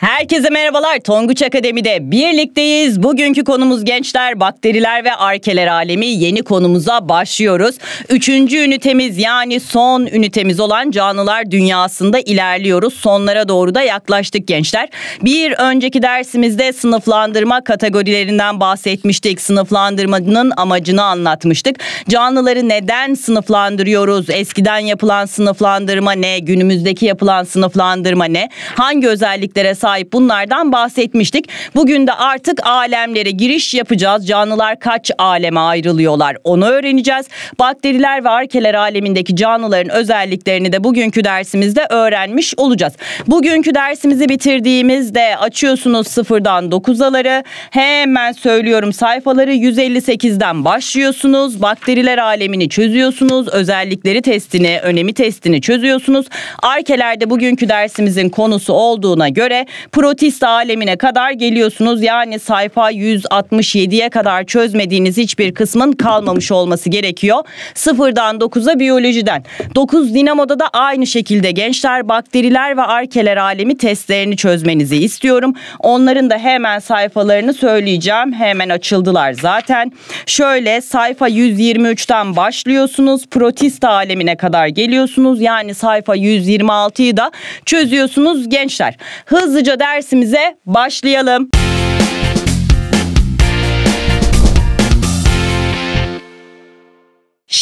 Ha! Herkese merhabalar. Tonguç Akademi'de birlikteyiz. Bugünkü konumuz gençler, bakteriler ve arkeler alemi. Yeni konumuza başlıyoruz. Üçüncü ünitemiz yani son ünitemiz olan canlılar dünyasında ilerliyoruz. Sonlara doğru da yaklaştık gençler. Bir önceki dersimizde sınıflandırma kategorilerinden bahsetmiştik. Sınıflandırmanın amacını anlatmıştık. Canlıları neden sınıflandırıyoruz? Eskiden yapılan sınıflandırma ne? Günümüzdeki yapılan sınıflandırma ne? Hangi özelliklere sahip Bunlardan bahsetmiştik. Bugün de artık alemlere giriş yapacağız. Canlılar kaç aleme ayrılıyorlar onu öğreneceğiz. Bakteriler ve arkeler alemindeki canlıların özelliklerini de bugünkü dersimizde öğrenmiş olacağız. Bugünkü dersimizi bitirdiğimizde açıyorsunuz sıfırdan dokuzaları. Hemen söylüyorum sayfaları 158'den başlıyorsunuz. Bakteriler alemini çözüyorsunuz. Özellikleri testini, önemi testini çözüyorsunuz. Arkelerde bugünkü dersimizin konusu olduğuna göre protist alemine kadar geliyorsunuz. Yani sayfa 167'ye kadar çözmediğiniz hiçbir kısmın kalmamış olması gerekiyor. Sıfırdan 9'a biyolojiden. 9 dinamoda da aynı şekilde gençler bakteriler ve arkeler alemi testlerini çözmenizi istiyorum. Onların da hemen sayfalarını söyleyeceğim. Hemen açıldılar zaten. Şöyle sayfa 123'ten başlıyorsunuz. Protist alemine kadar geliyorsunuz. Yani sayfa 126'yı da çözüyorsunuz gençler. Hızlıca der dersimize başlayalım.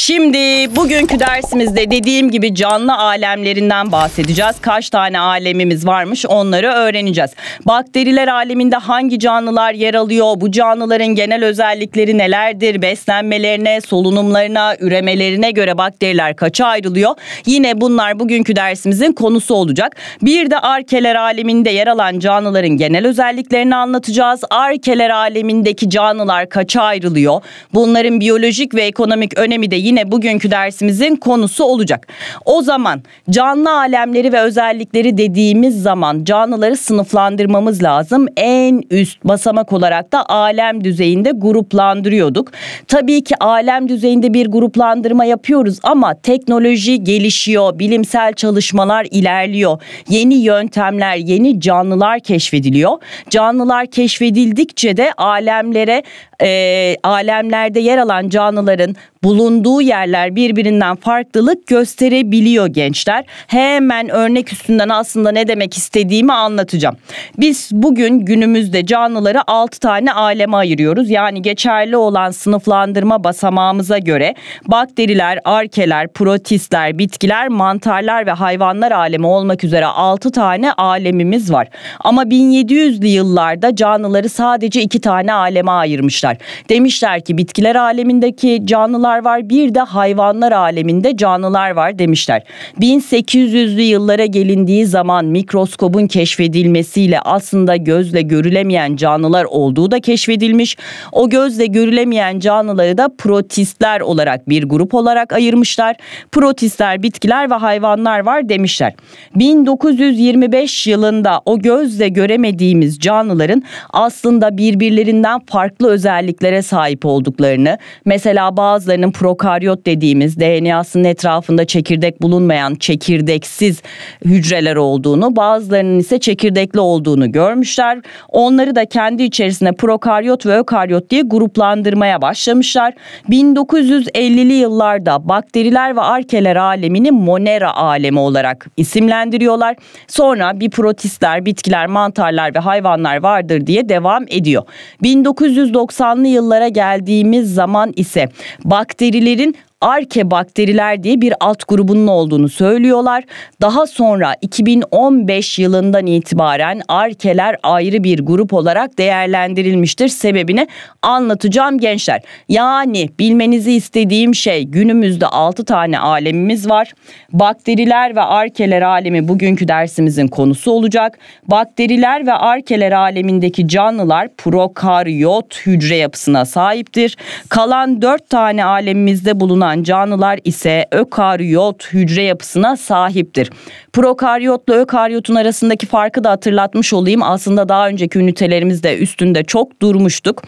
Şimdi bugünkü dersimizde dediğim gibi canlı alemlerinden bahsedeceğiz. Kaç tane alemimiz varmış onları öğreneceğiz. Bakteriler aleminde hangi canlılar yer alıyor? Bu canlıların genel özellikleri nelerdir? Beslenmelerine, solunumlarına, üremelerine göre bakteriler kaça ayrılıyor? Yine bunlar bugünkü dersimizin konusu olacak. Bir de arkeler aleminde yer alan canlıların genel özelliklerini anlatacağız. Arkeler alemindeki canlılar kaça ayrılıyor? Bunların biyolojik ve ekonomik önemi de yine yine bugünkü dersimizin konusu olacak. O zaman canlı alemleri ve özellikleri dediğimiz zaman canlıları sınıflandırmamız lazım. En üst basamak olarak da alem düzeyinde gruplandırıyorduk. Tabii ki alem düzeyinde bir gruplandırma yapıyoruz ama teknoloji gelişiyor, bilimsel çalışmalar ilerliyor. Yeni yöntemler, yeni canlılar keşfediliyor. Canlılar keşfedildikçe de alemlere e, alemlerde yer alan canlıların bulunduğu yerler birbirinden farklılık gösterebiliyor gençler. Hemen örnek üstünden aslında ne demek istediğimi anlatacağım. Biz bugün günümüzde canlıları 6 tane aleme ayırıyoruz. Yani geçerli olan sınıflandırma basamağımıza göre bakteriler, arkeler, protistler, bitkiler, mantarlar ve hayvanlar alemi olmak üzere 6 tane alemimiz var. Ama 1700'lü yıllarda canlıları sadece 2 tane aleme ayırmışlar. Demişler ki bitkiler alemindeki canlılar canlılar var bir de hayvanlar aleminde canlılar var demişler. 1800'lü yıllara gelindiği zaman mikroskobun keşfedilmesiyle aslında gözle görülemeyen canlılar olduğu da keşfedilmiş. O gözle görülemeyen canlıları da protistler olarak bir grup olarak ayırmışlar. Protistler bitkiler ve hayvanlar var demişler. 1925 yılında o gözle göremediğimiz canlıların aslında birbirlerinden farklı özelliklere sahip olduklarını, mesela bazıları canlılarının prokaryot dediğimiz DNA'sının etrafında çekirdek bulunmayan çekirdeksiz hücreler olduğunu, bazılarının ise çekirdekli olduğunu görmüşler. Onları da kendi içerisinde prokaryot ve ökaryot diye gruplandırmaya başlamışlar. 1950'li yıllarda bakteriler ve arkeler alemini Monera alemi olarak isimlendiriyorlar. Sonra bir protistler, bitkiler, mantarlar ve hayvanlar vardır diye devam ediyor. 1990'lı yıllara geldiğimiz zaman ise bak bakterilerin Arke bakteriler diye bir alt grubunun olduğunu söylüyorlar. Daha sonra 2015 yılından itibaren arkeler ayrı bir grup olarak değerlendirilmiştir. Sebebini anlatacağım gençler. Yani bilmenizi istediğim şey günümüzde 6 tane alemimiz var. Bakteriler ve arkeler alemi bugünkü dersimizin konusu olacak. Bakteriler ve arkeler alemindeki canlılar prokaryot hücre yapısına sahiptir. Kalan 4 tane alemimizde bulunan bulunan canlılar ise ökaryot hücre yapısına sahiptir. Prokaryotla ökaryotun arasındaki farkı da hatırlatmış olayım. Aslında daha önceki ünitelerimizde üstünde çok durmuştuk.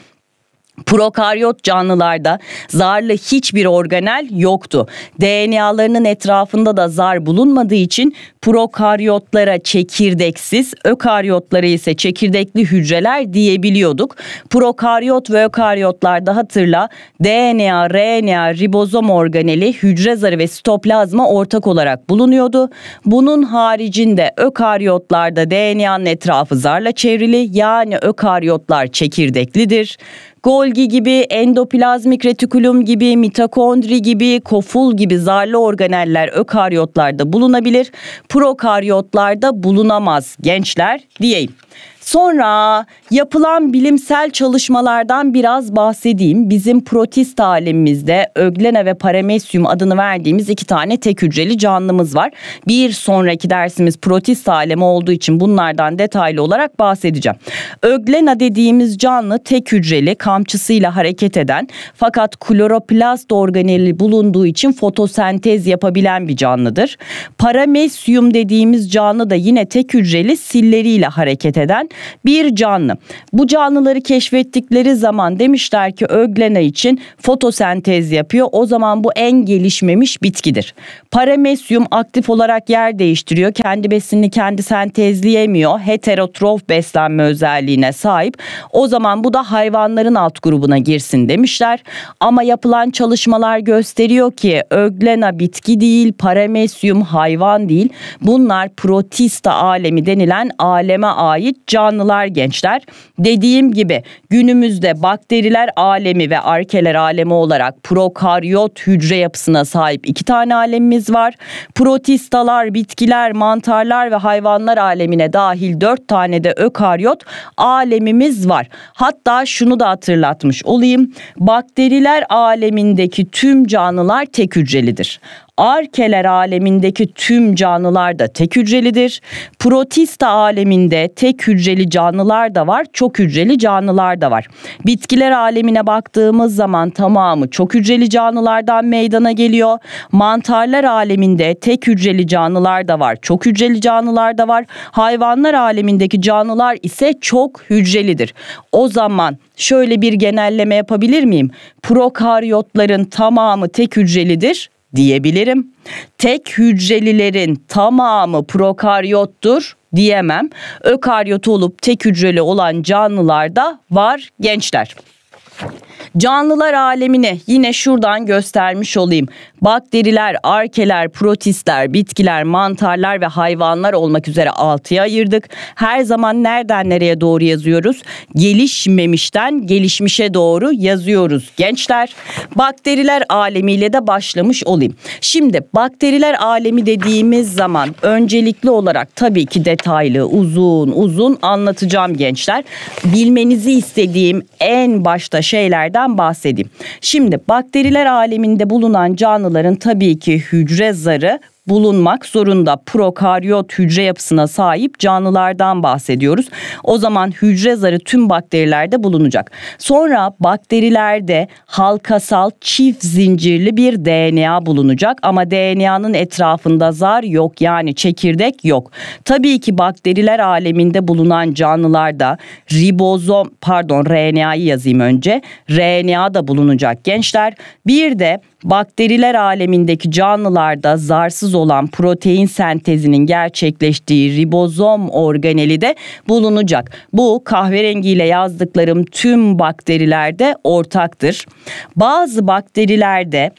Prokaryot canlılarda zarlı hiçbir organel yoktu. DNA'larının etrafında da zar bulunmadığı için prokaryotlara çekirdeksiz, ökaryotlara ise çekirdekli hücreler diyebiliyorduk. Prokaryot ve ökaryotlarda hatırla DNA, RNA, ribozom organeli, hücre zarı ve sitoplazma ortak olarak bulunuyordu. Bunun haricinde ökaryotlarda DNA'nın etrafı zarla çevrili yani ökaryotlar çekirdeklidir. Golgi gibi, endoplazmik retikulum gibi, mitokondri gibi, koful gibi zarlı organeller ökaryotlarda bulunabilir. Prokaryotlarda bulunamaz gençler diyeyim. Sonra yapılan bilimsel çalışmalardan biraz bahsedeyim. Bizim protist alemimizde öglena ve paramesyum adını verdiğimiz iki tane tek hücreli canlımız var. Bir sonraki dersimiz protist alemi olduğu için bunlardan detaylı olarak bahsedeceğim. Öglena dediğimiz canlı tek hücreli kamçısıyla hareket eden fakat kloroplast organeli bulunduğu için fotosentez yapabilen bir canlıdır. Paramesyum dediğimiz canlı da yine tek hücreli silleriyle hareket eden bir canlı. Bu canlıları keşfettikleri zaman demişler ki öglena için fotosentez yapıyor. O zaman bu en gelişmemiş bitkidir. Paramesyum aktif olarak yer değiştiriyor. Kendi besini kendi sentezleyemiyor. Heterotrof beslenme özelliğine sahip. O zaman bu da hayvanların alt grubuna girsin demişler. Ama yapılan çalışmalar gösteriyor ki öglena bitki değil, paramesyum hayvan değil. Bunlar protista alemi denilen aleme ait canlı canlılar gençler. Dediğim gibi günümüzde bakteriler alemi ve arkeler alemi olarak prokaryot hücre yapısına sahip iki tane alemimiz var. Protistalar, bitkiler, mantarlar ve hayvanlar alemine dahil dört tane de ökaryot alemimiz var. Hatta şunu da hatırlatmış olayım. Bakteriler alemindeki tüm canlılar tek hücrelidir. Arkeler alemindeki tüm canlılar da tek hücrelidir. Protista aleminde tek hücreli canlılar da var, çok hücreli canlılar da var. Bitkiler alemine baktığımız zaman tamamı çok hücreli canlılardan meydana geliyor. Mantarlar aleminde tek hücreli canlılar da var, çok hücreli canlılar da var. Hayvanlar alemindeki canlılar ise çok hücrelidir. O zaman şöyle bir genelleme yapabilir miyim? Prokaryotların tamamı tek hücrelidir diyebilirim. Tek hücrelilerin tamamı prokaryottur diyemem. Ökaryot olup tek hücreli olan canlılarda var gençler. Canlılar alemini yine şuradan göstermiş olayım. Bakteriler, arkeler, protistler, bitkiler, mantarlar ve hayvanlar olmak üzere altıya ayırdık. Her zaman nereden nereye doğru yazıyoruz? Gelişmemişten gelişmişe doğru yazıyoruz gençler. Bakteriler alemiyle de başlamış olayım. Şimdi bakteriler alemi dediğimiz zaman öncelikli olarak tabii ki detaylı, uzun uzun anlatacağım gençler. Bilmenizi istediğim en başta şeyler bakterilerden bahsedeyim. Şimdi bakteriler aleminde bulunan canlıların tabii ki hücre zarı bulunmak zorunda. Prokaryot hücre yapısına sahip canlılardan bahsediyoruz. O zaman hücre zarı tüm bakterilerde bulunacak. Sonra bakterilerde halkasal çift zincirli bir DNA bulunacak ama DNA'nın etrafında zar yok yani çekirdek yok. Tabii ki bakteriler aleminde bulunan canlılarda ribozom pardon RNA'yı yazayım önce. RNA da bulunacak gençler. Bir de Bakteriler alemindeki canlılarda zarsız olan protein sentezinin gerçekleştiği ribozom organeli de bulunacak. Bu kahverengiyle yazdıklarım tüm bakterilerde ortaktır. Bazı bakterilerde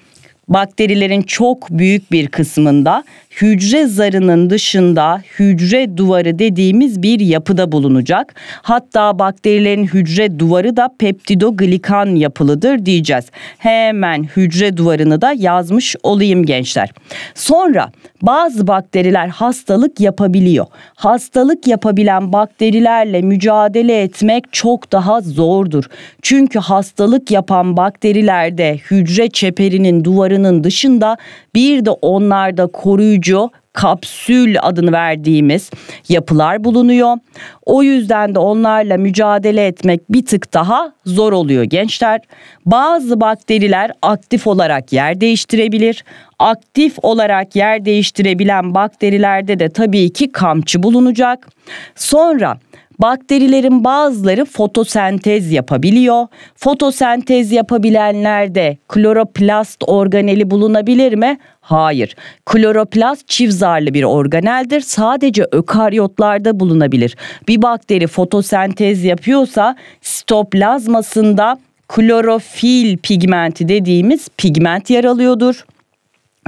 bakterilerin çok büyük bir kısmında hücre zarının dışında hücre duvarı dediğimiz bir yapıda bulunacak. Hatta bakterilerin hücre duvarı da peptidoglikan yapılıdır diyeceğiz. Hemen hücre duvarını da yazmış olayım gençler. Sonra bazı bakteriler hastalık yapabiliyor. Hastalık yapabilen bakterilerle mücadele etmek çok daha zordur. Çünkü hastalık yapan bakterilerde hücre çeperinin duvarının dışında bir de onlarda koruyucu kapsül adını verdiğimiz yapılar bulunuyor. O yüzden de onlarla mücadele etmek bir tık daha zor oluyor gençler. Bazı bakteriler aktif olarak yer değiştirebilir aktif olarak yer değiştirebilen bakterilerde de tabii ki kamçı bulunacak. Sonra Bakterilerin bazıları fotosentez yapabiliyor. Fotosentez yapabilenlerde kloroplast organeli bulunabilir mi? Hayır. Kloroplast çift zarlı bir organeldir. Sadece ökaryotlarda bulunabilir. Bir bakteri fotosentez yapıyorsa sitoplazmasında klorofil pigmenti dediğimiz pigment yer alıyordur.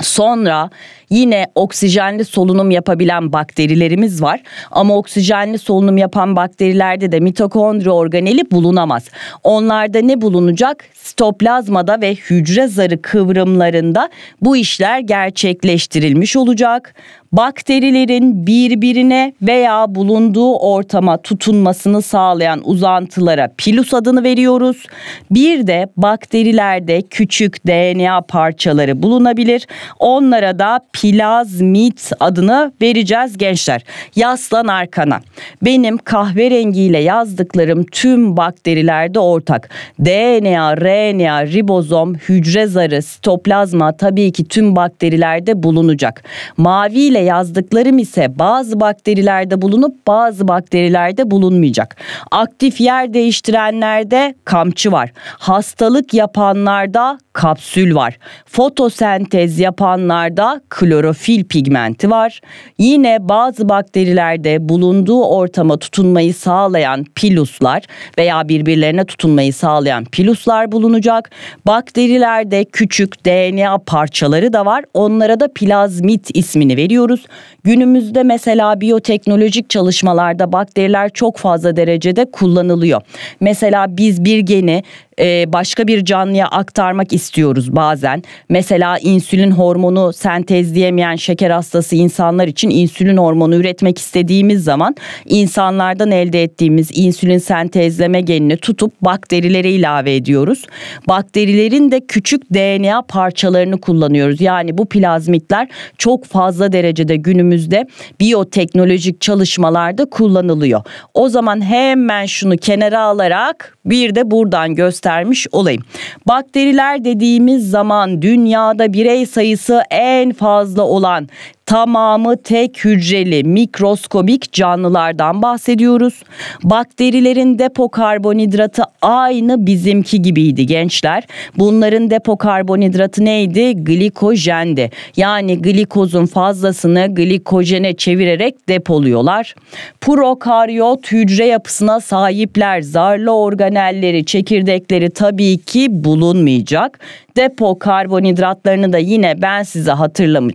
Sonra yine oksijenli solunum yapabilen bakterilerimiz var. Ama oksijenli solunum yapan bakterilerde de mitokondri organeli bulunamaz. Onlarda ne bulunacak? Stoplazmada ve hücre zarı kıvrımlarında bu işler gerçekleştirilmiş olacak bakterilerin birbirine veya bulunduğu ortama tutunmasını sağlayan uzantılara pilus adını veriyoruz. Bir de bakterilerde küçük DNA parçaları bulunabilir. Onlara da plazmit adını vereceğiz gençler. Yaslan arkana. Benim kahverengiyle yazdıklarım tüm bakterilerde ortak. DNA, RNA, ribozom, hücre zarı, sitoplazma tabii ki tüm bakterilerde bulunacak. Maviyle yazdıklarım ise bazı bakterilerde bulunup bazı bakterilerde bulunmayacak. Aktif yer değiştirenlerde kamçı var. Hastalık yapanlarda kapsül var. Fotosentez yapanlarda klorofil pigmenti var. Yine bazı bakterilerde bulunduğu ortama tutunmayı sağlayan piluslar veya birbirlerine tutunmayı sağlayan piluslar bulunacak. Bakterilerde küçük DNA parçaları da var. Onlara da plazmit ismini veriyoruz. Günümüzde mesela biyoteknolojik çalışmalarda bakteriler çok fazla derecede kullanılıyor. Mesela biz bir geni e, başka bir canlıya aktarmak istiyoruz bazen. Mesela insülin hormonu sentezleyemeyen şeker hastası insanlar için insülin hormonu üretmek istediğimiz zaman insanlardan elde ettiğimiz insülin sentezleme genini tutup bakterilere ilave ediyoruz. Bakterilerin de küçük DNA parçalarını kullanıyoruz. Yani bu plazmitler çok fazla derecede günümüzde biyoteknolojik çalışmalarda kullanılıyor. O zaman hemen şunu kenara alarak bir de buradan göstermiş olayım. Bakteriler dediğimiz zaman dünyada birey sayısı en fazla olan tamamı tek hücreli mikroskobik canlılardan bahsediyoruz. Bakterilerin depo karbonhidratı aynı bizimki gibiydi gençler. Bunların depo karbonhidratı neydi? Glikojendi. Yani glikozun fazlasını glikojene çevirerek depoluyorlar. Prokaryot hücre yapısına sahipler. Zarlı organelleri, çekirdekleri tabii ki bulunmayacak. Depo karbonhidratlarını da yine ben size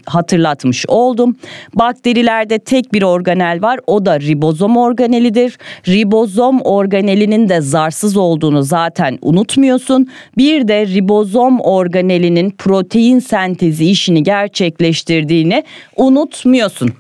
hatırlatmış oldum. Bakterilerde tek bir organel var o da ribozom organelidir. Ribozom organelinin de zarsız olduğunu zaten unutmuyorsun. Bir de ribozom organelinin protein sentezi işini gerçekleştirdiğini unutmuyorsun.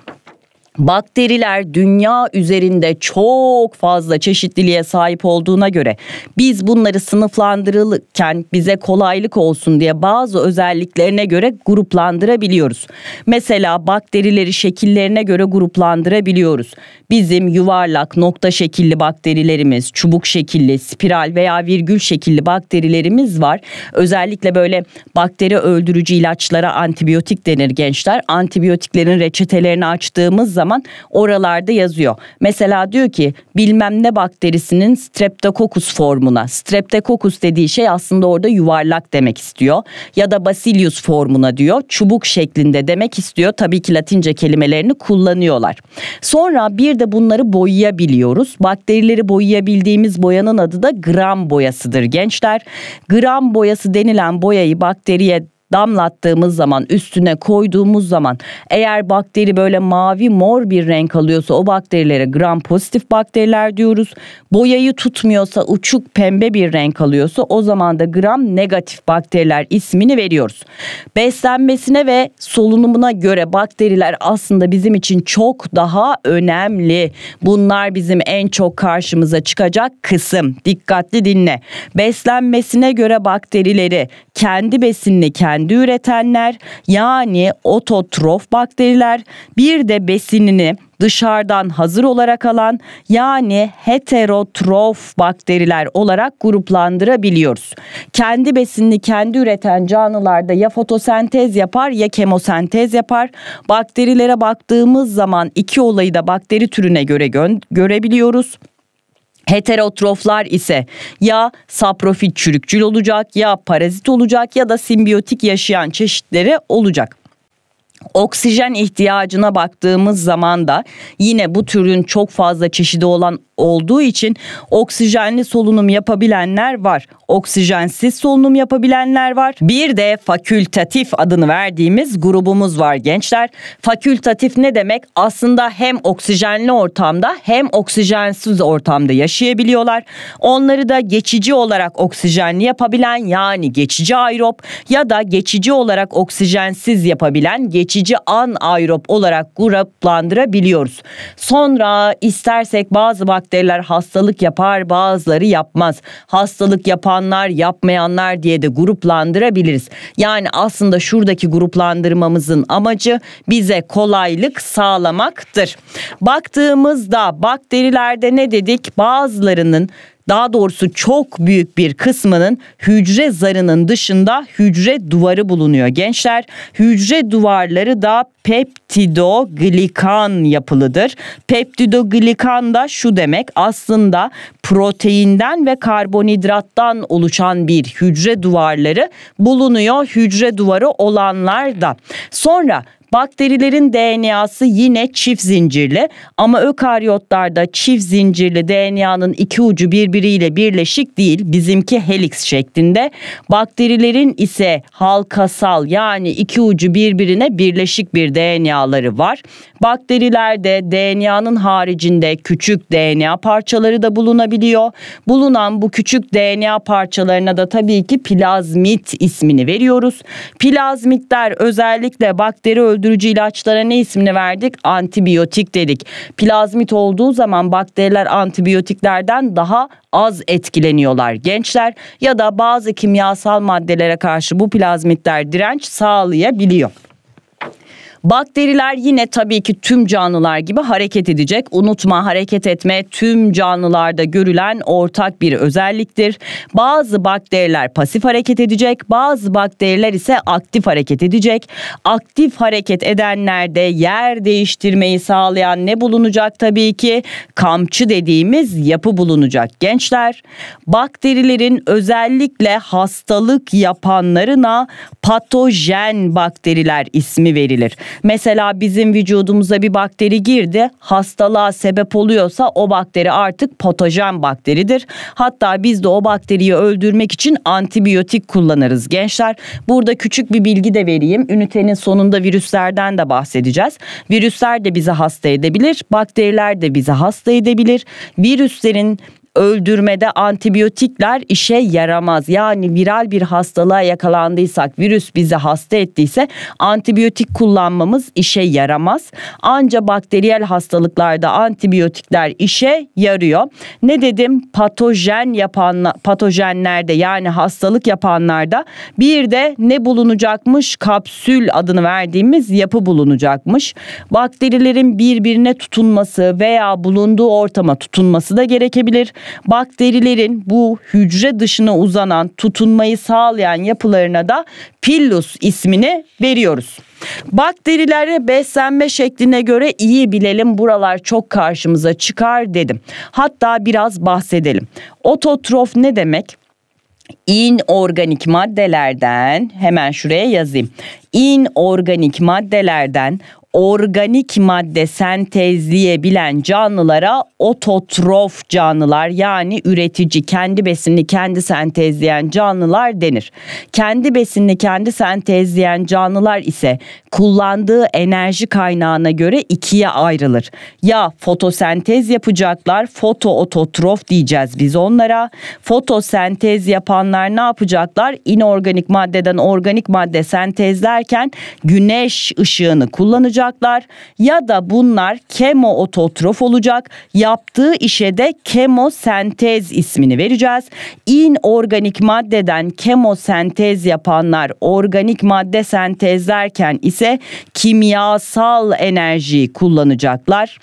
Bakteriler dünya üzerinde çok fazla çeşitliliğe sahip olduğuna göre biz bunları sınıflandırırken bize kolaylık olsun diye bazı özelliklerine göre gruplandırabiliyoruz. Mesela bakterileri şekillerine göre gruplandırabiliyoruz. Bizim yuvarlak nokta şekilli bakterilerimiz, çubuk şekilli, spiral veya virgül şekilli bakterilerimiz var. Özellikle böyle bakteri öldürücü ilaçlara antibiyotik denir gençler. Antibiyotiklerin reçetelerini açtığımız zaman zaman oralarda yazıyor. Mesela diyor ki bilmem ne bakterisinin streptokokus formuna. Streptokokus dediği şey aslında orada yuvarlak demek istiyor. Ya da basilius formuna diyor. Çubuk şeklinde demek istiyor. Tabii ki Latince kelimelerini kullanıyorlar. Sonra bir de bunları boyayabiliyoruz. Bakterileri boyayabildiğimiz boyanın adı da gram boyasıdır gençler. Gram boyası denilen boyayı bakteriye damlattığımız zaman üstüne koyduğumuz zaman eğer bakteri böyle mavi mor bir renk alıyorsa o bakterilere gram pozitif bakteriler diyoruz. Boyayı tutmuyorsa uçuk pembe bir renk alıyorsa o zaman da gram negatif bakteriler ismini veriyoruz. Beslenmesine ve solunumuna göre bakteriler aslında bizim için çok daha önemli. Bunlar bizim en çok karşımıza çıkacak kısım. Dikkatli dinle. Beslenmesine göre bakterileri kendi besinini kendi kendi üretenler yani ototrof bakteriler bir de besinini dışarıdan hazır olarak alan yani heterotrof bakteriler olarak gruplandırabiliyoruz. Kendi besinini kendi üreten canlılarda ya fotosentez yapar ya kemosentez yapar. Bakterilere baktığımız zaman iki olayı da bakteri türüne göre gö- görebiliyoruz. Heterotroflar ise ya saprofit çürükçül olacak ya parazit olacak ya da simbiyotik yaşayan çeşitleri olacak. Oksijen ihtiyacına baktığımız zaman da yine bu türün çok fazla çeşidi olan olduğu için oksijenli solunum yapabilenler var. Oksijensiz solunum yapabilenler var. Bir de fakültatif adını verdiğimiz grubumuz var gençler. Fakültatif ne demek? Aslında hem oksijenli ortamda hem oksijensiz ortamda yaşayabiliyorlar. Onları da geçici olarak oksijenli yapabilen yani geçici aerop ya da geçici olarak oksijensiz yapabilen geçici anaerop olarak gruplandırabiliyoruz. Sonra istersek bazı bak bakteriler hastalık yapar bazıları yapmaz. Hastalık yapanlar yapmayanlar diye de gruplandırabiliriz. Yani aslında şuradaki gruplandırmamızın amacı bize kolaylık sağlamaktır. Baktığımızda bakterilerde ne dedik? Bazılarının daha doğrusu çok büyük bir kısmının hücre zarının dışında hücre duvarı bulunuyor gençler. Hücre duvarları da peptidoglikan yapılıdır. Peptidoglikan da şu demek aslında proteinden ve karbonhidrattan oluşan bir hücre duvarları bulunuyor. Hücre duvarı olanlar da. Sonra Bakterilerin DNA'sı yine çift zincirli ama ökaryotlarda çift zincirli DNA'nın iki ucu birbiriyle birleşik değil bizimki helix şeklinde. Bakterilerin ise halkasal yani iki ucu birbirine birleşik bir DNA'ları var. Bakterilerde DNA'nın haricinde küçük DNA parçaları da bulunabiliyor. Bulunan bu küçük DNA parçalarına da tabii ki plazmit ismini veriyoruz. Plazmitler özellikle bakteri öldürücü ilaçlara ne isimle verdik? Antibiyotik dedik. Plazmit olduğu zaman bakteriler antibiyotiklerden daha az etkileniyorlar gençler ya da bazı kimyasal maddelere karşı bu plazmitler direnç sağlayabiliyor. Bakteriler yine tabii ki tüm canlılar gibi hareket edecek. Unutma hareket etme tüm canlılarda görülen ortak bir özelliktir. Bazı bakteriler pasif hareket edecek, bazı bakteriler ise aktif hareket edecek. Aktif hareket edenlerde yer değiştirmeyi sağlayan ne bulunacak tabii ki? Kamçı dediğimiz yapı bulunacak gençler. Bakterilerin özellikle hastalık yapanlarına patojen bakteriler ismi verilir. Mesela bizim vücudumuza bir bakteri girdi, hastalığa sebep oluyorsa o bakteri artık patojen bakteridir. Hatta biz de o bakteriyi öldürmek için antibiyotik kullanırız gençler. Burada küçük bir bilgi de vereyim. Ünitenin sonunda virüslerden de bahsedeceğiz. Virüsler de bizi hasta edebilir, bakteriler de bizi hasta edebilir. Virüslerin öldürmede antibiyotikler işe yaramaz. Yani viral bir hastalığa yakalandıysak, virüs bizi hasta ettiyse antibiyotik kullanmamız işe yaramaz. Anca bakteriyel hastalıklarda antibiyotikler işe yarıyor. Ne dedim? Patojen yapan patojenlerde yani hastalık yapanlarda bir de ne bulunacakmış? Kapsül adını verdiğimiz yapı bulunacakmış. Bakterilerin birbirine tutunması veya bulunduğu ortama tutunması da gerekebilir. Bakterilerin bu hücre dışına uzanan tutunmayı sağlayan yapılarına da pillus ismini veriyoruz. Bakterileri beslenme şekline göre iyi bilelim buralar çok karşımıza çıkar dedim. Hatta biraz bahsedelim. Ototrof ne demek? İnorganik maddelerden hemen şuraya yazayım. İnorganik maddelerden organik madde sentezleyebilen canlılara ototrof canlılar yani üretici kendi besini kendi sentezleyen canlılar denir. Kendi besini kendi sentezleyen canlılar ise kullandığı enerji kaynağına göre ikiye ayrılır. Ya fotosentez yapacaklar fotoototrof diyeceğiz biz onlara. Fotosentez yapanlar ne yapacaklar? İnorganik maddeden organik madde sentezlerken güneş ışığını kullanacak olacaklar ya da bunlar kemoototrof olacak. Yaptığı işe de kemosentez ismini vereceğiz. İnorganik maddeden kemosentez yapanlar organik madde sentezlerken ise kimyasal enerji kullanacaklar.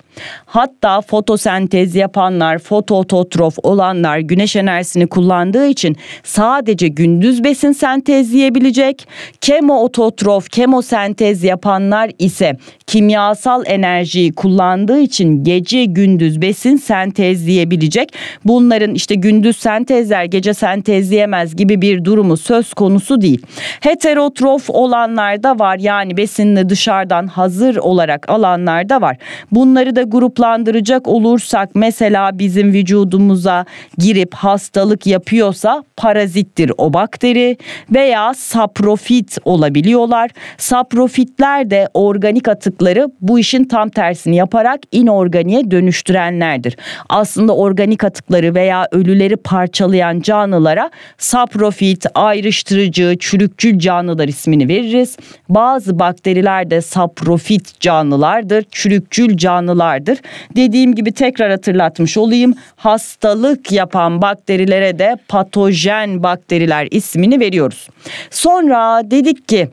Hatta fotosentez yapanlar, fotototrof olanlar güneş enerjisini kullandığı için sadece gündüz besin sentezleyebilecek. Kemoototrof, kemosentez yapanlar ise kimyasal enerjiyi kullandığı için gece gündüz besin sentezleyebilecek. Bunların işte gündüz sentezler gece sentezleyemez gibi bir durumu söz konusu değil. Heterotrof olanlar da var yani besinini dışarıdan hazır olarak alanlar da var. Bunları da gruplandıracak olursak mesela bizim vücudumuza girip hastalık yapıyorsa parazittir o bakteri veya saprofit olabiliyorlar. Saprofitler de organik atıkları bu işin tam tersini yaparak inorganiğe dönüştürenlerdir. Aslında organik atıkları veya ölüleri parçalayan canlılara saprofit, ayrıştırıcı, çürükçül canlılar ismini veririz. Bazı bakteriler de saprofit canlılardır, çürükçül canlılardır. Dediğim gibi tekrar hatırlatmış olayım. Hastalık yapan bakterilere de patojen bakteriler ismini veriyoruz. Sonra dedik ki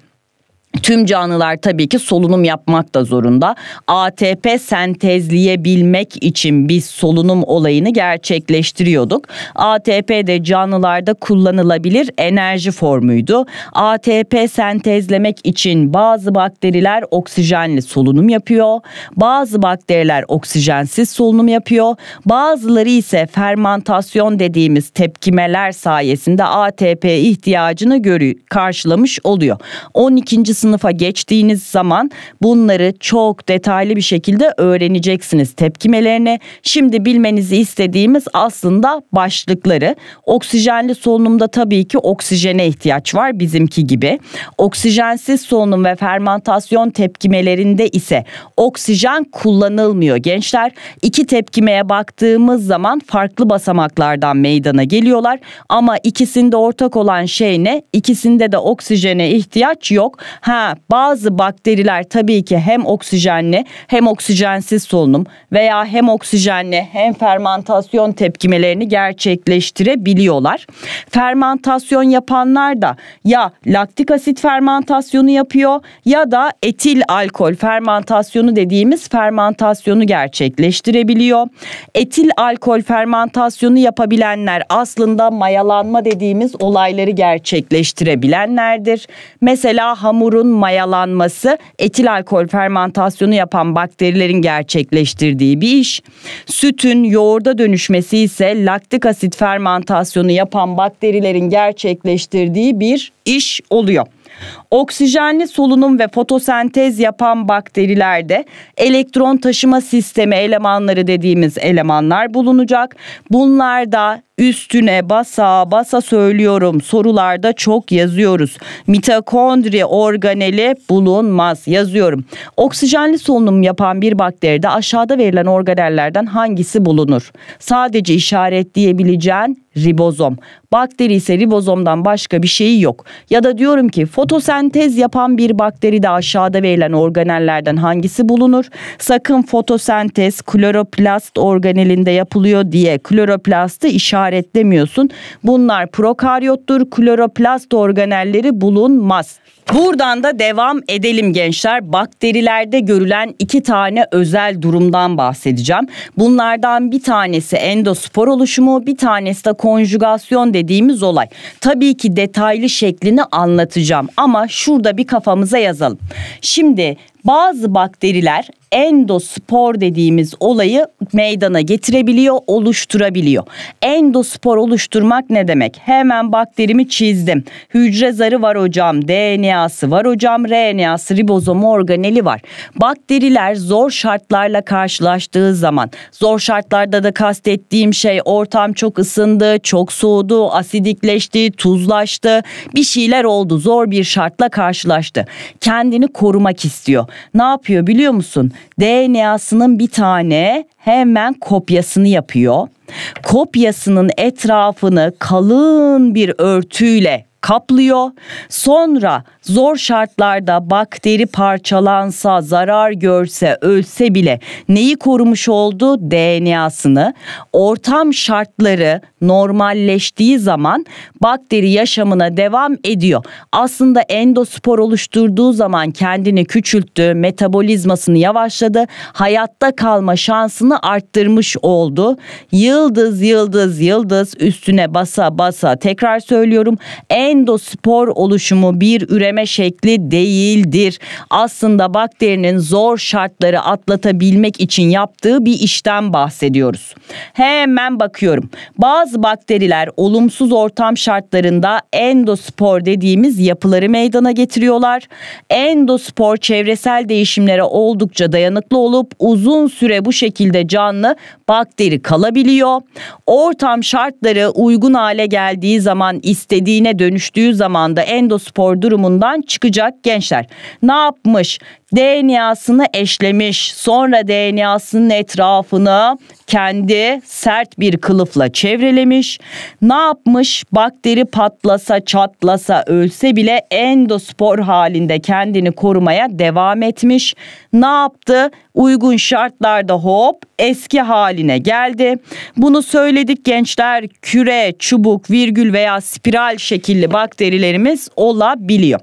Tüm canlılar tabii ki solunum yapmak da zorunda. ATP sentezleyebilmek için biz solunum olayını gerçekleştiriyorduk. ATP de canlılarda kullanılabilir enerji formuydu. ATP sentezlemek için bazı bakteriler oksijenli solunum yapıyor. Bazı bakteriler oksijensiz solunum yapıyor. Bazıları ise fermantasyon dediğimiz tepkimeler sayesinde ATP ihtiyacını görü karşılamış oluyor. 12. sınıf sınıfa geçtiğiniz zaman bunları çok detaylı bir şekilde öğreneceksiniz tepkimelerine. Şimdi bilmenizi istediğimiz aslında başlıkları. Oksijenli solunumda tabii ki oksijene ihtiyaç var bizimki gibi. Oksijensiz solunum ve fermentasyon tepkimelerinde ise oksijen kullanılmıyor. Gençler İki tepkimeye baktığımız zaman farklı basamaklardan meydana geliyorlar ama ikisinde ortak olan şey ne? İkisinde de oksijene ihtiyaç yok. Ha bazı bakteriler tabii ki hem oksijenli hem oksijensiz solunum veya hem oksijenli hem fermantasyon tepkimelerini gerçekleştirebiliyorlar. Fermantasyon yapanlar da ya laktik asit fermantasyonu yapıyor ya da etil alkol fermantasyonu dediğimiz fermantasyonu gerçekleştirebiliyor. Etil alkol fermantasyonu yapabilenler aslında mayalanma dediğimiz olayları gerçekleştirebilenlerdir. Mesela hamurun mayalanması etil alkol fermentasyonu yapan bakterilerin gerçekleştirdiği bir iş. Sütün yoğurda dönüşmesi ise laktik asit fermentasyonu yapan bakterilerin gerçekleştirdiği bir iş oluyor. Oksijenli solunum ve fotosentez yapan bakterilerde elektron taşıma sistemi elemanları dediğimiz elemanlar bulunacak. Bunlar da Üstüne basa basa söylüyorum. Sorularda çok yazıyoruz. Mitokondri organeli bulunmaz yazıyorum. Oksijenli solunum yapan bir bakteride aşağıda verilen organellerden hangisi bulunur? Sadece işaretleyebileceğin ribozom. Bakteri ise ribozomdan başka bir şeyi yok. Ya da diyorum ki fotosentez yapan bir bakteride aşağıda verilen organellerden hangisi bulunur? Sakın fotosentez kloroplast organelinde yapılıyor diye kloroplastı işaret işaretlemiyorsun. Bunlar prokaryottur, kloroplast organelleri bulunmaz. Buradan da devam edelim gençler. Bakterilerde görülen iki tane özel durumdan bahsedeceğim. Bunlardan bir tanesi endospor oluşumu, bir tanesi de konjugasyon dediğimiz olay. Tabii ki detaylı şeklini anlatacağım ama şurada bir kafamıza yazalım. Şimdi bazı bakteriler endospor dediğimiz olayı meydana getirebiliyor, oluşturabiliyor. Endospor oluşturmak ne demek? Hemen bakterimi çizdim. Hücre zarı var hocam, DNA'sı var hocam, RNA'sı, ribozomu, organeli var. Bakteriler zor şartlarla karşılaştığı zaman, zor şartlarda da kastettiğim şey ortam çok ısındı, çok soğudu, asidikleşti, tuzlaştı, bir şeyler oldu, zor bir şartla karşılaştı. Kendini korumak istiyor. Ne yapıyor biliyor musun? DNA'sının bir tane hemen kopyasını yapıyor. Kopyasının etrafını kalın bir örtüyle kaplıyor. Sonra zor şartlarda bakteri parçalansa, zarar görse, ölse bile neyi korumuş oldu? DNA'sını. Ortam şartları normalleştiği zaman bakteri yaşamına devam ediyor. Aslında endospor oluşturduğu zaman kendini küçülttü, metabolizmasını yavaşladı, hayatta kalma şansını arttırmış oldu. Yıldız yıldız yıldız üstüne basa basa tekrar söylüyorum. En endospor oluşumu bir üreme şekli değildir. Aslında bakterinin zor şartları atlatabilmek için yaptığı bir işten bahsediyoruz. Hemen bakıyorum. Bazı bakteriler olumsuz ortam şartlarında endospor dediğimiz yapıları meydana getiriyorlar. Endospor çevresel değişimlere oldukça dayanıklı olup uzun süre bu şekilde canlı bakteri kalabiliyor. Ortam şartları uygun hale geldiği zaman istediğine dönüş düştüğü zaman da endospor durumundan çıkacak gençler. Ne yapmış? DNA'sını eşlemiş. Sonra DNA'sının etrafını kendi sert bir kılıfla çevrelemiş. Ne yapmış? Bakteri patlasa, çatlasa, ölse bile endospor halinde kendini korumaya devam etmiş. Ne yaptı? Uygun şartlarda hop eski haline geldi. Bunu söyledik gençler. Küre, çubuk, virgül veya spiral şekilli bakterilerimiz olabiliyor.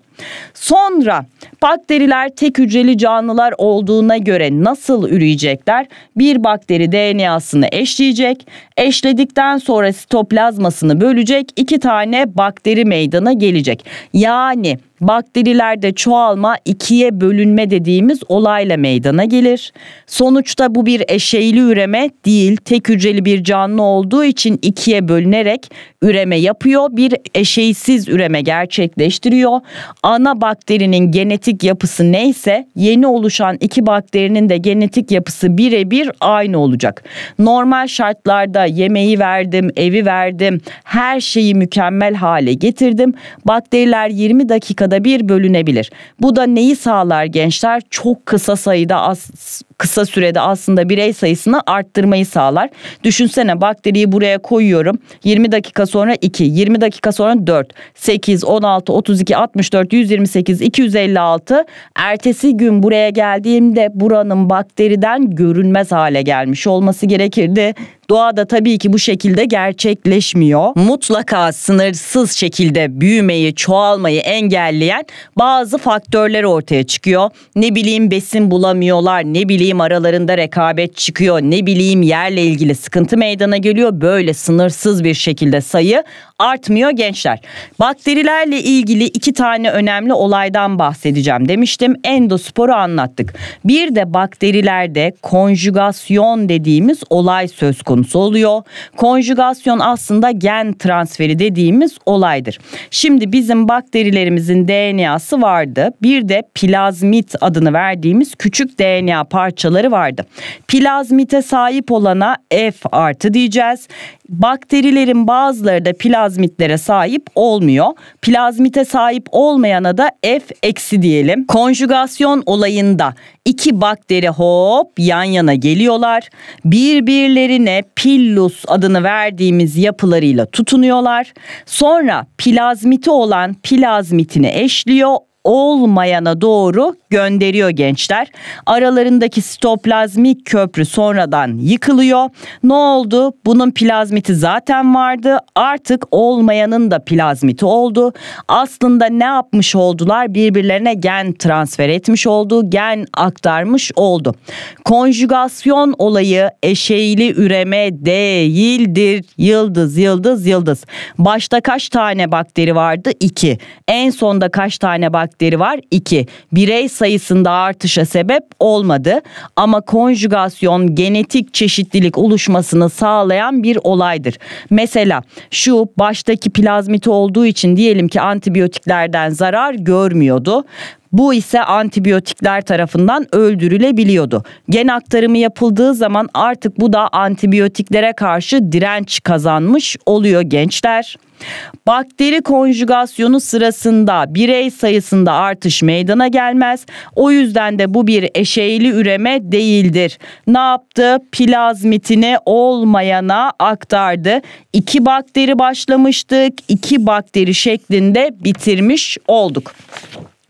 Sonra bakteriler tek hücreli canlılar olduğuna göre nasıl üreyecekler? Bir bakteri DNA'sını eşleyecek. Eşledikten sonra sitoplazmasını bölecek. iki tane bakteri meydana gelecek. Yani bakterilerde çoğalma ikiye bölünme dediğimiz olayla meydana gelir. Sonuçta bu bir eşeğli üreme değil tek hücreli bir canlı olduğu için ikiye bölünerek üreme yapıyor. Bir eşeğsiz üreme gerçekleştiriyor. Ana bakterinin genetik yapısı neyse yeni oluşan iki bakterinin de genetik yapısı birebir aynı olacak. Normal şartlarda yemeği verdim, evi verdim, her şeyi mükemmel hale getirdim. Bakteriler 20 dakika dakikada bir bölünebilir. Bu da neyi sağlar gençler? Çok kısa sayıda az kısa sürede aslında birey sayısını arttırmayı sağlar. Düşünsene bakteriyi buraya koyuyorum. 20 dakika sonra 2, 20 dakika sonra 4, 8, 16, 32, 64, 128, 256. Ertesi gün buraya geldiğimde buranın bakteriden görünmez hale gelmiş olması gerekirdi. Doğada tabii ki bu şekilde gerçekleşmiyor. Mutlaka sınırsız şekilde büyümeyi, çoğalmayı engelleyen bazı faktörler ortaya çıkıyor. Ne bileyim besin bulamıyorlar, ne bileyim bileyim aralarında rekabet çıkıyor, ne bileyim yerle ilgili sıkıntı meydana geliyor. Böyle sınırsız bir şekilde sayı artmıyor gençler. Bakterilerle ilgili iki tane önemli olaydan bahsedeceğim demiştim. Endosporu anlattık. Bir de bakterilerde konjugasyon dediğimiz olay söz konusu oluyor. Konjugasyon aslında gen transferi dediğimiz olaydır. Şimdi bizim bakterilerimizin DNA'sı vardı. Bir de plazmit adını verdiğimiz küçük DNA parçası parçaları vardı. Plazmite sahip olana F artı diyeceğiz. Bakterilerin bazıları da plazmitlere sahip olmuyor. Plazmite sahip olmayana da F eksi diyelim. Konjugasyon olayında iki bakteri hop yan yana geliyorlar. Birbirlerine pillus adını verdiğimiz yapılarıyla tutunuyorlar. Sonra plazmiti olan plazmitini eşliyor olmayana doğru gönderiyor gençler. Aralarındaki stoplazmik köprü sonradan yıkılıyor. Ne oldu? Bunun plazmiti zaten vardı. Artık olmayanın da plazmiti oldu. Aslında ne yapmış oldular? Birbirlerine gen transfer etmiş oldu. Gen aktarmış oldu. Konjugasyon olayı eşeğli üreme değildir. Yıldız, yıldız, yıldız. Başta kaç tane bakteri vardı? İki. En sonda kaç tane bakteri eksikleri var. 2. Birey sayısında artışa sebep olmadı ama konjugasyon genetik çeşitlilik oluşmasını sağlayan bir olaydır. Mesela şu baştaki plazmiti olduğu için diyelim ki antibiyotiklerden zarar görmüyordu. Bu ise antibiyotikler tarafından öldürülebiliyordu. Gen aktarımı yapıldığı zaman artık bu da antibiyotiklere karşı direnç kazanmış oluyor gençler. Bakteri konjugasyonu sırasında birey sayısında artış meydana gelmez. O yüzden de bu bir eşeğli üreme değildir. Ne yaptı? Plazmitini olmayana aktardı. İki bakteri başlamıştık. iki bakteri şeklinde bitirmiş olduk.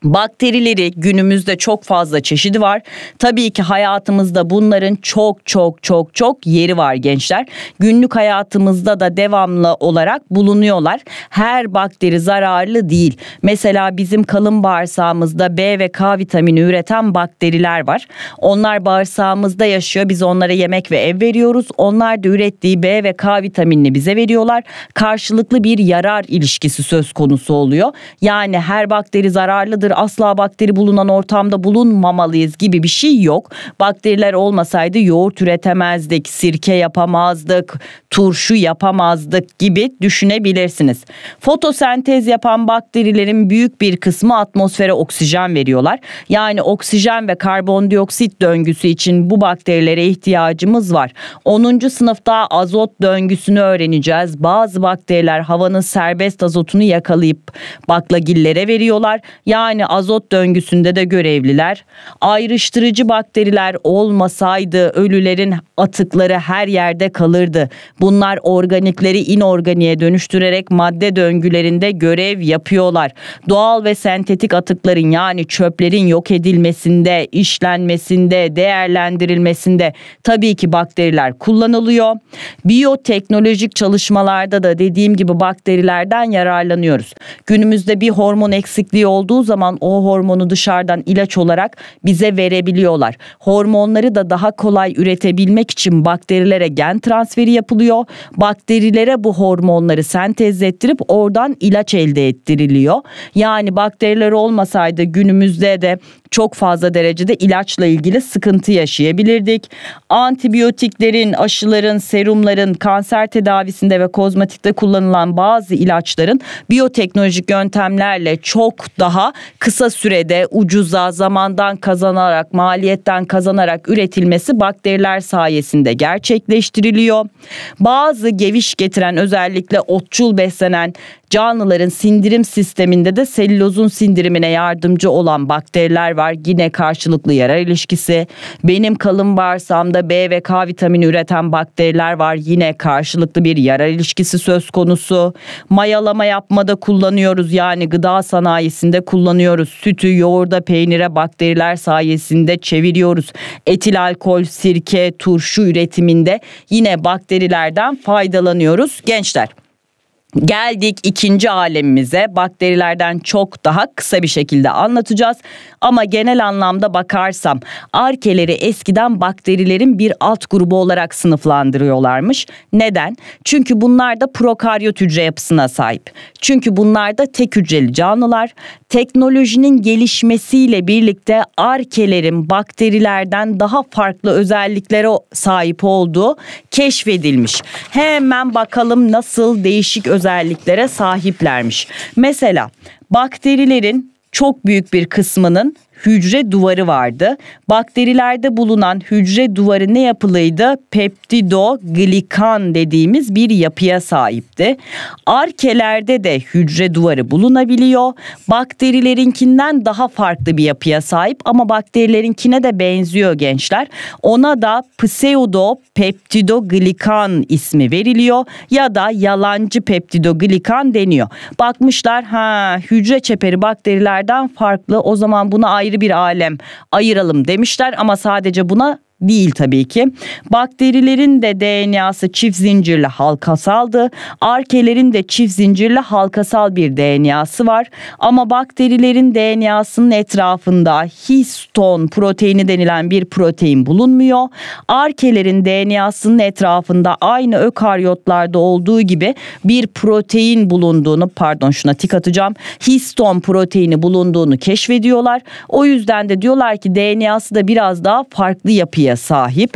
Bakterileri günümüzde çok fazla çeşidi var. Tabii ki hayatımızda bunların çok çok çok çok yeri var gençler. Günlük hayatımızda da devamlı olarak bulunuyorlar. Her bakteri zararlı değil. Mesela bizim kalın bağırsağımızda B ve K vitamini üreten bakteriler var. Onlar bağırsağımızda yaşıyor. Biz onlara yemek ve ev veriyoruz. Onlar da ürettiği B ve K vitaminini bize veriyorlar. Karşılıklı bir yarar ilişkisi söz konusu oluyor. Yani her bakteri zararlıdır yıllardır asla bakteri bulunan ortamda bulunmamalıyız gibi bir şey yok. Bakteriler olmasaydı yoğurt üretemezdik, sirke yapamazdık, turşu yapamazdık gibi düşünebilirsiniz. Fotosentez yapan bakterilerin büyük bir kısmı atmosfere oksijen veriyorlar. Yani oksijen ve karbondioksit döngüsü için bu bakterilere ihtiyacımız var. 10. sınıfta azot döngüsünü öğreneceğiz. Bazı bakteriler havanın serbest azotunu yakalayıp baklagillere veriyorlar. Yani yani azot döngüsünde de görevliler. Ayrıştırıcı bakteriler olmasaydı ölülerin atıkları her yerde kalırdı. Bunlar organikleri inorganiğe dönüştürerek madde döngülerinde görev yapıyorlar. Doğal ve sentetik atıkların yani çöplerin yok edilmesinde, işlenmesinde, değerlendirilmesinde tabii ki bakteriler kullanılıyor. Biyoteknolojik çalışmalarda da dediğim gibi bakterilerden yararlanıyoruz. Günümüzde bir hormon eksikliği olduğu zaman alınan o hormonu dışarıdan ilaç olarak bize verebiliyorlar. Hormonları da daha kolay üretebilmek için bakterilere gen transferi yapılıyor. Bakterilere bu hormonları sentezlettirip oradan ilaç elde ettiriliyor. Yani bakteriler olmasaydı günümüzde de çok fazla derecede ilaçla ilgili sıkıntı yaşayabilirdik. Antibiyotiklerin, aşıların, serumların, kanser tedavisinde ve kozmetikte kullanılan bazı ilaçların biyoteknolojik yöntemlerle çok daha kısa sürede ucuza, zamandan kazanarak, maliyetten kazanarak üretilmesi bakteriler sayesinde gerçekleştiriliyor. Bazı geviş getiren özellikle otçul beslenen Canlıların sindirim sisteminde de selülozun sindirimine yardımcı olan bakteriler var. Yine karşılıklı yarar ilişkisi. Benim kalın bağırsamda B ve K vitamini üreten bakteriler var. Yine karşılıklı bir yarar ilişkisi söz konusu. Mayalama yapmada kullanıyoruz. Yani gıda sanayisinde kullanıyoruz. Sütü, yoğurda, peynire bakteriler sayesinde çeviriyoruz. Etil alkol, sirke, turşu üretiminde yine bakterilerden faydalanıyoruz gençler. Geldik ikinci alemimize bakterilerden çok daha kısa bir şekilde anlatacağız ama genel anlamda bakarsam arkeleri eskiden bakterilerin bir alt grubu olarak sınıflandırıyorlarmış. Neden? Çünkü bunlar da prokaryot hücre yapısına sahip. Çünkü bunlar da tek hücreli canlılar teknolojinin gelişmesiyle birlikte arkelerin bakterilerden daha farklı özelliklere sahip olduğu keşfedilmiş. Hemen bakalım nasıl değişik özelliklere sahiplermiş. Mesela bakterilerin çok büyük bir kısmının hücre duvarı vardı. Bakterilerde bulunan hücre duvarı ne yapılıydı? Peptidoglikan dediğimiz bir yapıya sahipti. Arkelerde de hücre duvarı bulunabiliyor. Bakterilerinkinden daha farklı bir yapıya sahip ama bakterilerinkine de benziyor gençler. Ona da pseudopeptidoglikan ismi veriliyor ya da yalancı peptidoglikan deniyor. Bakmışlar ha hücre çeperi bakterilerden farklı o zaman buna ayrı ayrı bir alem ayıralım demişler ama sadece buna değil tabii ki. Bakterilerin de DNA'sı çift zincirli halkasaldı. Arkelerin de çift zincirli halkasal bir DNA'sı var. Ama bakterilerin DNA'sının etrafında histon proteini denilen bir protein bulunmuyor. Arkelerin DNA'sının etrafında aynı ökaryotlarda olduğu gibi bir protein bulunduğunu pardon şuna tik atacağım. Histon proteini bulunduğunu keşfediyorlar. O yüzden de diyorlar ki DNA'sı da biraz daha farklı yapıya yapıya sahip.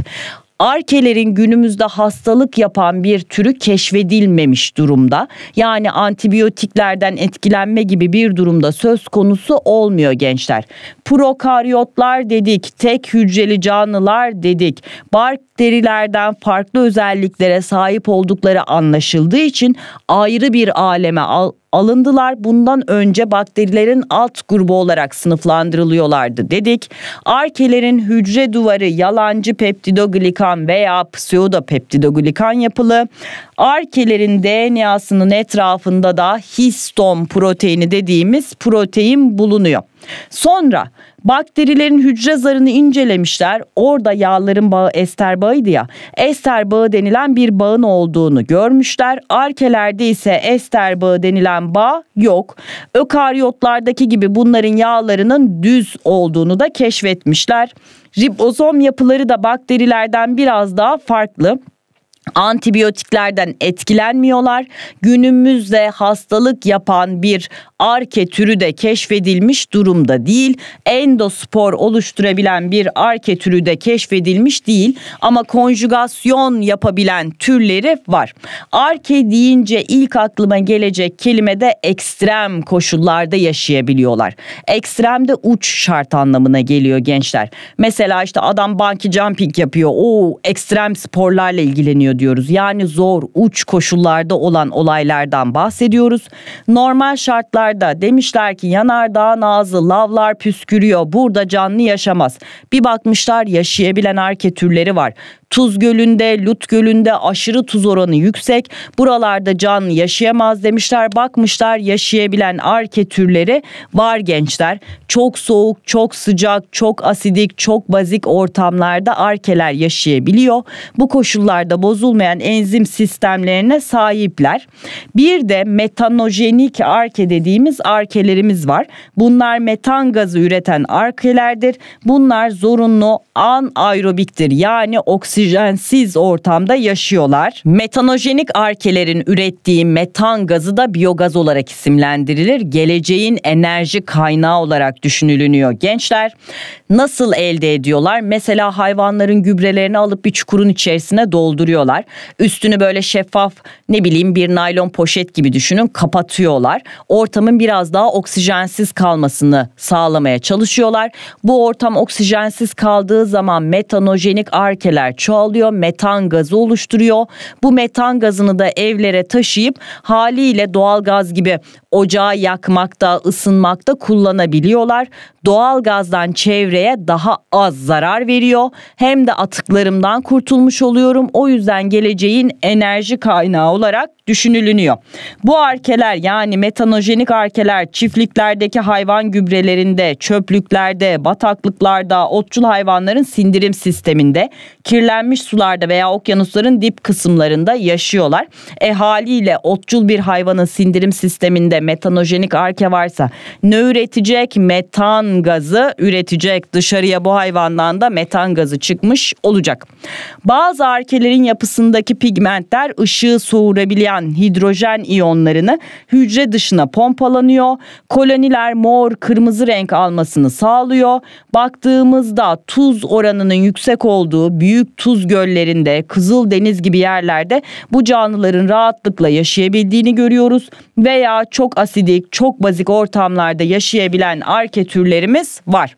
Arkelerin günümüzde hastalık yapan bir türü keşfedilmemiş durumda. Yani antibiyotiklerden etkilenme gibi bir durumda söz konusu olmuyor gençler. Prokaryotlar dedik, tek hücreli canlılar dedik, bark derilerden farklı özelliklere sahip oldukları anlaşıldığı için ayrı bir aleme al alındılar. Bundan önce bakterilerin alt grubu olarak sınıflandırılıyorlardı dedik. Arkelerin hücre duvarı yalancı peptidoglikan veya pseudopeptidoglikan yapılı. Arkelerin DNA'sının etrafında da histon proteini dediğimiz protein bulunuyor. Sonra bakterilerin hücre zarını incelemişler. Orada yağların bağı ester bağıydı ya. Ester bağı denilen bir bağın olduğunu görmüşler. Arkelerde ise ester bağı denilen bağ yok. Ökaryotlardaki gibi bunların yağlarının düz olduğunu da keşfetmişler. Ribozom yapıları da bakterilerden biraz daha farklı antibiyotiklerden etkilenmiyorlar. Günümüzde hastalık yapan bir arke türü de keşfedilmiş durumda değil. Endospor oluşturabilen bir arke türü de keşfedilmiş değil ama konjugasyon yapabilen türleri var. Arke deyince ilk aklıma gelecek kelime de ekstrem koşullarda yaşayabiliyorlar. Ekstremde uç şart anlamına geliyor gençler. Mesela işte adam banki jumping yapıyor. O ekstrem sporlarla ilgileniyor oluyor diyoruz. Yani zor, uç koşullarda olan olaylardan bahsediyoruz. Normal şartlarda demişler ki yanardağın ağzı lavlar püskürüyor. Burada canlı yaşamaz. Bir bakmışlar yaşayabilen arke türleri var. Tuz Gölü'nde, Lut Gölü'nde aşırı tuz oranı yüksek. Buralarda can yaşayamaz demişler. Bakmışlar yaşayabilen arke türleri var gençler. Çok soğuk, çok sıcak, çok asidik, çok bazik ortamlarda arkeler yaşayabiliyor. Bu koşullarda bozulmayan enzim sistemlerine sahipler. Bir de metanojenik arke dediğimiz arkelerimiz var. Bunlar metan gazı üreten arkelerdir. Bunlar zorunlu anaerobiktir. Yani oksijen oksijensiz ortamda yaşıyorlar. Metanojenik arkelerin ürettiği metan gazı da biyogaz olarak isimlendirilir. Geleceğin enerji kaynağı olarak düşünülünüyor. Gençler nasıl elde ediyorlar? Mesela hayvanların gübrelerini alıp bir çukurun içerisine dolduruyorlar. Üstünü böyle şeffaf ne bileyim bir naylon poşet gibi düşünün kapatıyorlar. Ortamın biraz daha oksijensiz kalmasını sağlamaya çalışıyorlar. Bu ortam oksijensiz kaldığı zaman metanojenik arkeler çok çoğalıyor, metan gazı oluşturuyor. Bu metan gazını da evlere taşıyıp haliyle doğal gaz gibi ocağı yakmakta, ısınmakta kullanabiliyorlar. Doğal gazdan çevreye daha az zarar veriyor. Hem de atıklarımdan kurtulmuş oluyorum. O yüzden geleceğin enerji kaynağı olarak düşünülünüyor. Bu arkeler yani metanojenik arkeler çiftliklerdeki hayvan gübrelerinde, çöplüklerde, bataklıklarda, otçul hayvanların sindirim sisteminde, kirler kirlenmiş sularda veya okyanusların dip kısımlarında yaşıyorlar. E haliyle otçul bir hayvanın sindirim sisteminde metanojenik arke varsa ne üretecek? Metan gazı üretecek. Dışarıya bu hayvandan da metan gazı çıkmış olacak. Bazı arkelerin yapısındaki pigmentler ışığı soğurabilen hidrojen iyonlarını hücre dışına pompalanıyor. Koloniler mor, kırmızı renk almasını sağlıyor. Baktığımızda tuz oranının yüksek olduğu büyük tuz göllerinde, Kızıl Deniz gibi yerlerde bu canlıların rahatlıkla yaşayabildiğini görüyoruz veya çok asidik, çok bazik ortamlarda yaşayabilen arke türlerimiz var.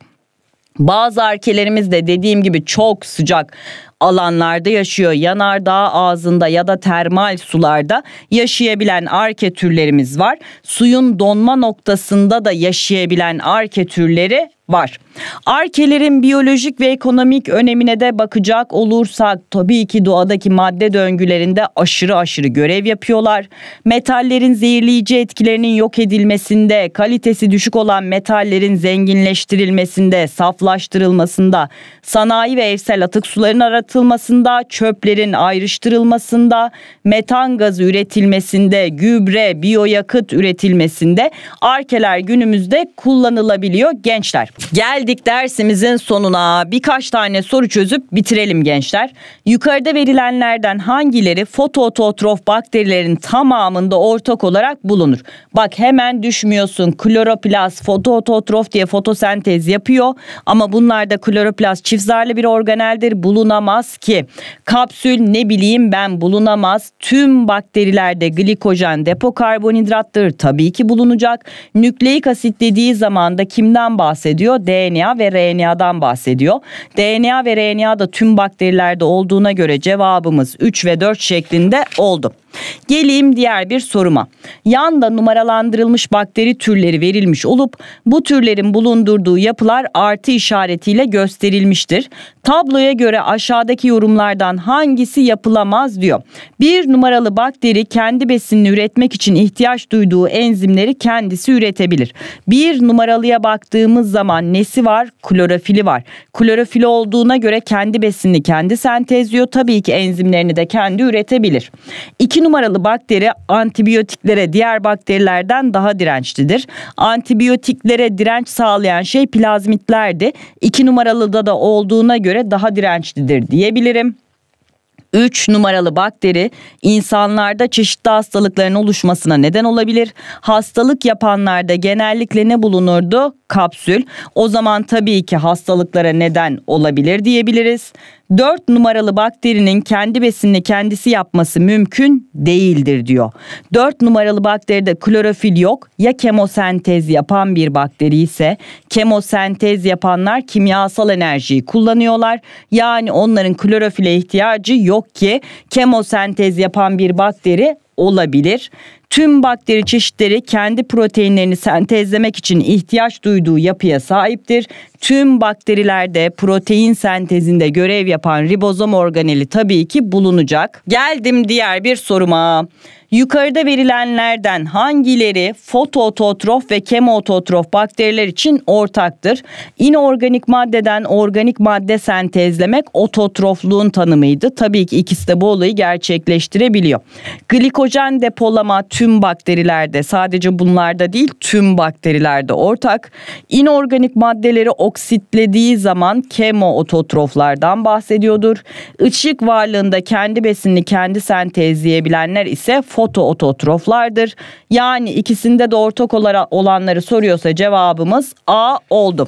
Bazı arkelerimiz de dediğim gibi çok sıcak alanlarda yaşıyor. Yanardağ ağzında ya da termal sularda yaşayabilen arke türlerimiz var. Suyun donma noktasında da yaşayabilen arke türleri var. Arkelerin biyolojik ve ekonomik önemine de bakacak olursak tabii ki doğadaki madde döngülerinde aşırı aşırı görev yapıyorlar. Metallerin zehirleyici etkilerinin yok edilmesinde, kalitesi düşük olan metallerin zenginleştirilmesinde, saflaştırılmasında, sanayi ve evsel atık suların aratılmasında, çöplerin ayrıştırılmasında, metan gazı üretilmesinde, gübre, biyoyakıt üretilmesinde arkeler günümüzde kullanılabiliyor gençler. Geldik dersimizin sonuna. Birkaç tane soru çözüp bitirelim gençler. Yukarıda verilenlerden hangileri fotototrof bakterilerin tamamında ortak olarak bulunur? Bak hemen düşmüyorsun. Kloroplast fotototrof diye fotosentez yapıyor ama bunlarda kloroplast çift zarlı bir organeldir bulunamaz ki. Kapsül ne bileyim ben bulunamaz. Tüm bakterilerde glikojen depo karbonhidrattır tabii ki bulunacak. Nükleik asit dediği zaman da kimden bahsediyor? bahsediyor? DNA ve RNA'dan bahsediyor. DNA ve RNA da tüm bakterilerde olduğuna göre cevabımız 3 ve 4 şeklinde oldu. Geleyim diğer bir soruma. Yanda numaralandırılmış bakteri türleri verilmiş olup bu türlerin bulundurduğu yapılar artı işaretiyle gösterilmiştir. Tabloya göre aşağıdaki yorumlardan hangisi yapılamaz diyor. Bir numaralı bakteri kendi besinini üretmek için ihtiyaç duyduğu enzimleri kendisi üretebilir. Bir numaralıya baktığımız zaman nesi var? Klorofili var. Klorofil olduğuna göre kendi besinini kendi sentezliyor. Tabii ki enzimlerini de kendi üretebilir. İki numaralı bakteri antibiyotiklere diğer bakterilerden daha dirençlidir. Antibiyotiklere direnç sağlayan şey plazmitlerdi. 2 numaralıda da olduğuna göre daha dirençlidir diyebilirim. 3 numaralı bakteri insanlarda çeşitli hastalıkların oluşmasına neden olabilir. Hastalık yapanlarda genellikle ne bulunurdu? kapsül. O zaman tabii ki hastalıklara neden olabilir diyebiliriz. 4 numaralı bakterinin kendi besinini kendisi yapması mümkün değildir diyor. 4 numaralı bakteride klorofil yok. Ya kemosentez yapan bir bakteri ise kemosentez yapanlar kimyasal enerjiyi kullanıyorlar. Yani onların klorofile ihtiyacı yok ki kemosentez yapan bir bakteri olabilir. Tüm bakteri çeşitleri kendi proteinlerini sentezlemek için ihtiyaç duyduğu yapıya sahiptir. Tüm bakterilerde protein sentezinde görev yapan ribozom organeli tabii ki bulunacak. Geldim diğer bir soruma. Yukarıda verilenlerden hangileri fotoototrof ve kemototrof bakteriler için ortaktır? İnorganik maddeden organik madde sentezlemek ototrofluğun tanımıydı. Tabii ki ikisi de bu olayı gerçekleştirebiliyor. Glikojen depolama tüm bakterilerde sadece bunlarda değil tüm bakterilerde ortak. İnorganik maddeleri oksitlediği zaman kemoototroflardan bahsediyordur. Işık varlığında kendi besini kendi sentezleyebilenler ise fotootrof fotoototroflardır. Yani ikisinde de ortak olanları soruyorsa cevabımız A oldu.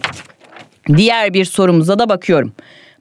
Diğer bir sorumuza da bakıyorum.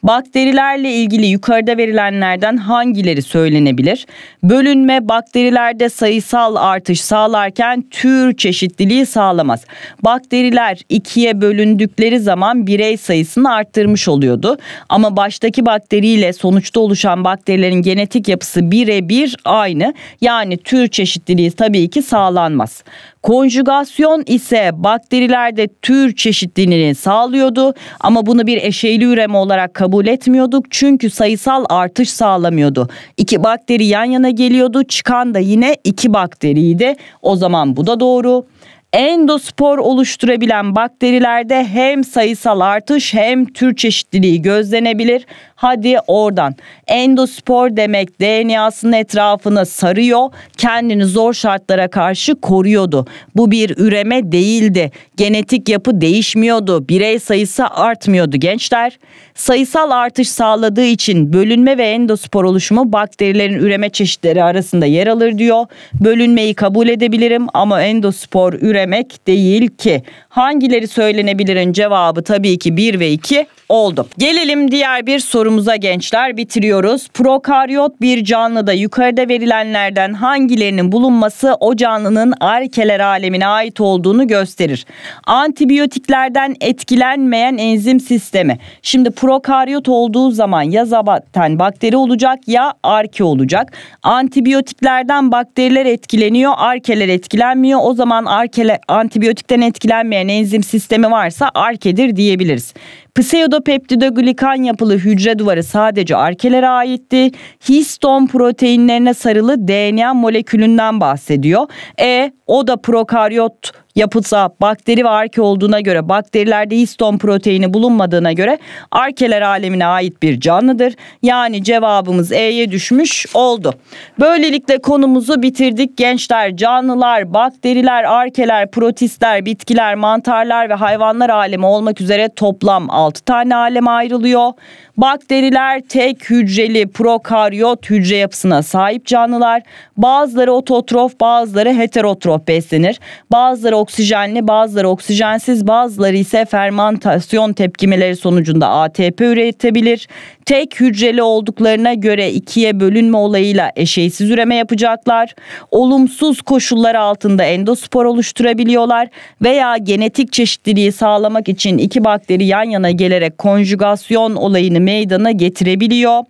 Bakterilerle ilgili yukarıda verilenlerden hangileri söylenebilir? Bölünme bakterilerde sayısal artış sağlarken tür çeşitliliği sağlamaz. Bakteriler ikiye bölündükleri zaman birey sayısını arttırmış oluyordu. Ama baştaki bakteriyle sonuçta oluşan bakterilerin genetik yapısı birebir aynı. Yani tür çeşitliliği tabii ki sağlanmaz. Konjugasyon ise bakterilerde tür çeşitliliğini sağlıyordu ama bunu bir eşeyli üreme olarak kabul etmiyorduk çünkü sayısal artış sağlamıyordu. İki bakteri yan yana geliyordu çıkan da yine iki bakteriydi o zaman bu da doğru endospor oluşturabilen bakterilerde hem sayısal artış hem tür çeşitliliği gözlenebilir. Hadi oradan. Endospor demek DNA'sının etrafını sarıyor. Kendini zor şartlara karşı koruyordu. Bu bir üreme değildi. Genetik yapı değişmiyordu. Birey sayısı artmıyordu gençler. Sayısal artış sağladığı için bölünme ve endospor oluşumu bakterilerin üreme çeşitleri arasında yer alır diyor. Bölünmeyi kabul edebilirim ama endospor üremek değil ki. Hangileri söylenebilirin cevabı tabii ki 1 ve 2 oldu. Gelelim diğer bir soru sorumuza gençler bitiriyoruz. Prokaryot bir canlıda yukarıda verilenlerden hangilerinin bulunması o canlının arkeler alemine ait olduğunu gösterir. Antibiyotiklerden etkilenmeyen enzim sistemi. Şimdi prokaryot olduğu zaman ya zaten bakteri olacak ya arke olacak. Antibiyotiklerden bakteriler etkileniyor, arkeler etkilenmiyor. O zaman arkele, antibiyotikten etkilenmeyen enzim sistemi varsa arkedir diyebiliriz. Pseudopeptidoglikan yapılı hücre duvarı sadece arkelere aitti. Histon proteinlerine sarılı DNA molekülünden bahsediyor. E o da prokaryot yapıtsa bakteri ve arke olduğuna göre bakterilerde histon proteini bulunmadığına göre arkeler alemine ait bir canlıdır. Yani cevabımız E'ye düşmüş oldu. Böylelikle konumuzu bitirdik. Gençler canlılar, bakteriler, arkeler, protistler, bitkiler, mantarlar ve hayvanlar alemi olmak üzere toplam 6 tane aleme ayrılıyor. Bakteriler tek hücreli prokaryot hücre yapısına sahip canlılar. Bazıları ototrof, bazıları heterotrof beslenir. Bazıları oksijenli, bazıları oksijensiz, bazıları ise fermantasyon tepkimeleri sonucunda ATP üretebilir. Tek hücreli olduklarına göre ikiye bölünme olayıyla eşeysiz üreme yapacaklar. Olumsuz koşullar altında endospor oluşturabiliyorlar veya genetik çeşitliliği sağlamak için iki bakteri yan yana gelerek konjugasyon olayını meydana getirebiliyor.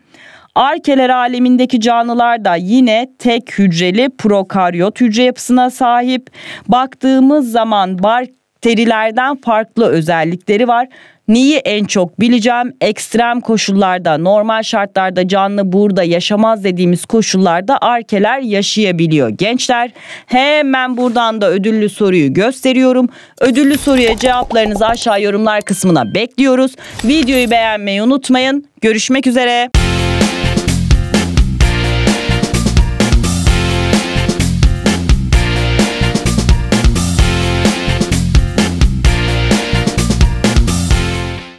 Arkeler alemindeki canlılar da yine tek hücreli prokaryot hücre yapısına sahip. Baktığımız zaman bakterilerden farklı özellikleri var. Neyi en çok bileceğim? Ekstrem koşullarda, normal şartlarda canlı burada yaşamaz dediğimiz koşullarda arkeler yaşayabiliyor. Gençler hemen buradan da ödüllü soruyu gösteriyorum. Ödüllü soruya cevaplarınızı aşağı yorumlar kısmına bekliyoruz. Videoyu beğenmeyi unutmayın. Görüşmek üzere.